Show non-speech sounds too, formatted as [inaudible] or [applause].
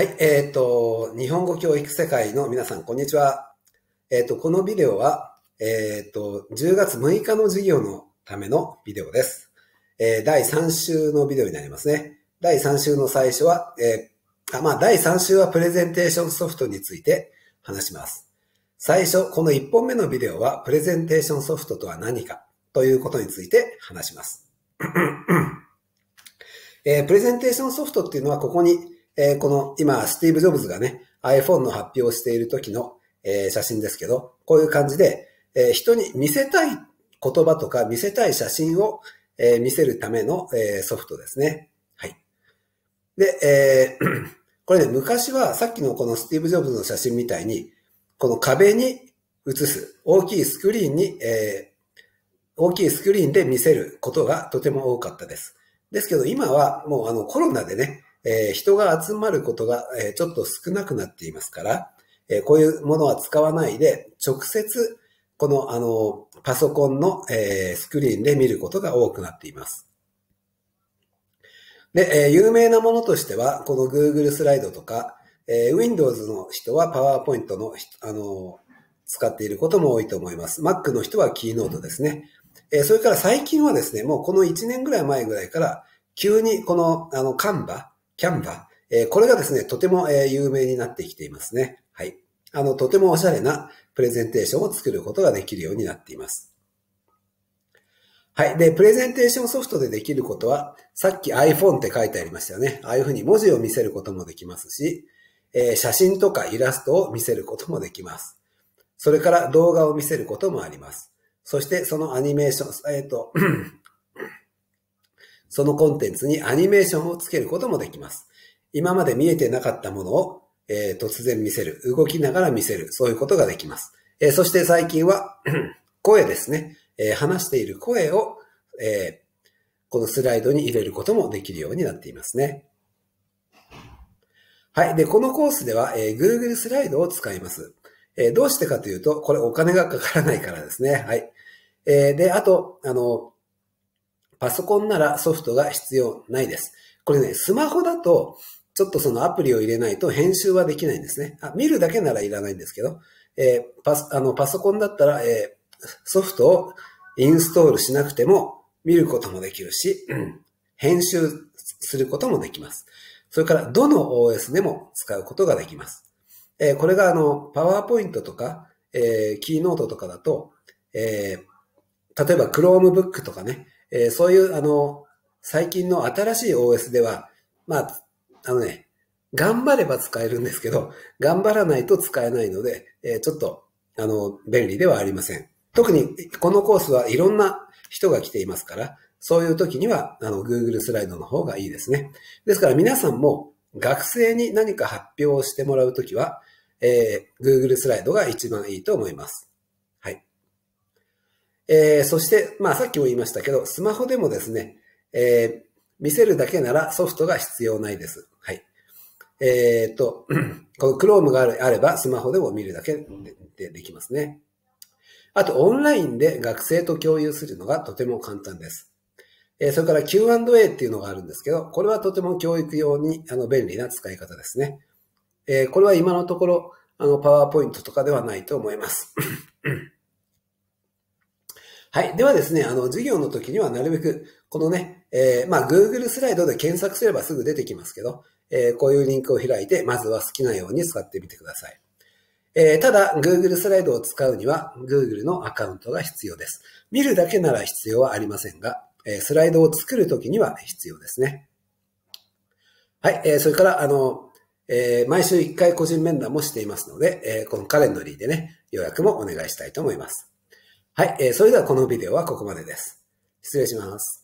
はい、えっ、ー、と、日本語教育世界の皆さん、こんにちは。えっ、ー、と、このビデオは、えっ、ー、と、10月6日の授業のためのビデオです。え第3週のビデオになりますね。第3週の最初は、えあまあ、第3週はプレゼンテーションソフトについて話します。最初、この1本目のビデオは、プレゼンテーションソフトとは何かということについて話します。[coughs] えプレゼンテーションソフトっていうのは、ここに、えー、この今、スティーブ・ジョブズがね、iPhone の発表をしている時の、えー、写真ですけど、こういう感じで、えー、人に見せたい言葉とか見せたい写真を、え見せるための、えソフトですね。はい。で、えー、[clears throat] これね、昔はさっきのこのスティーブ・ジョブズの写真みたいに、この壁に映す、大きいスクリーンに、え大きいスクリーンで見せることがとても多かったです。ですけど今はもうあのコロナでね、えー、人が集まることが、えー、ちょっと少なくなっていますから、えー、こういうものは使わないで、直接、この、あの、パソコンの、えー、スクリーンで見ることが多くなっています。で、えー、有名なものとしては、この Google スライドとか、えー、Windows の人は PowerPoint の、あの、使っていることも多いと思います。Mac の人は Keynote ですね。えー、それから最近はですね、もうこの1年ぐらい前ぐらいから、急にこの、あの、カンバ、キャンバー。えー、これがですね、とても、えー、有名になってきていますね。はい。あの、とてもおしゃれなプレゼンテーションを作ることができるようになっています。はい。で、プレゼンテーションソフトでできることは、さっき iPhone って書いてありましたよね。ああいうふうに文字を見せることもできますし、えー、写真とかイラストを見せることもできます。それから動画を見せることもあります。そしてそのアニメーション、えっ、ー、とそのコンテンツにアニメーションをつけることもできます。今まで見えてなかったものを、えー、突然見せる、動きながら見せる、そういうことができます。えー、そして最近は [clears throat] 声ですね、えー、話している声を、えこのスライドに入れることもできるようになっていますね。はい。で、このコースでは、え Google スライドを使います。えどうしてかというと、これお金がかからないからですね。はい。えで、あと、あの、パソコンならソフトが必要ないです。これね、スマホだと、ちょっとそのアプリを入れないと編集はできないんですね。あ見るだけならいらないんですけど、えー、パあのパソコンだったら、えー、ソフトをインストールしなくても見ることもできるし、編集することもできます。それから、どの OS でも使うことができます。えー、これがあの、パワーポイントとか、えー、キーノートとかだと、えー、例えば Chromebook とかね、えー、そういうあの、最近の新しい OS では、まあ、あのね、頑張れば使えるんですけど、頑張らないと使えないので、えー、ちょっと、あの、便利ではありません。特に、このコースはいろんな人が来ていますから、そういう時には、あの、Google スライドの方がいいですね。ですから皆さんも、学生に何か発表をしてもらうときは、えー、Google スライドが一番いいと思います。えー、そして、まあさっきも言いましたけど、スマホでもですね、えー、見せるだけならソフトが必要ないです。はい。えー、っと、[clears throat] この Chrome があればスマホでも見るだけでできますね。あと、オンラインで学生と共有するのがとても簡単です。えそれから Q&A っていうのがあるんですけど、これはとても教育用にあの便利な使い方ですね。えこれは今のところ、あの、パワーポイントとかではないと思います。[clears throat] はい。ではですね、あの、授業の時にはなるべく、このね、えー、まあ、Google スライドで検索すればすぐ出てきますけど、えー、こういうリンクを開いて、まずは好きなように使ってみてください。えー、ただ、Google スライドを使うには、Google のアカウントが必要です。見るだけなら必要はありませんが、えー、スライドを作るときには必要ですね。はい。えー、それから、あの、えー、毎週1回個人面談もしていますので、えー、このカレンドリーでね、予約もお願いしたいと思います。はい、えー、それではこのビデオはここまでです。失礼します。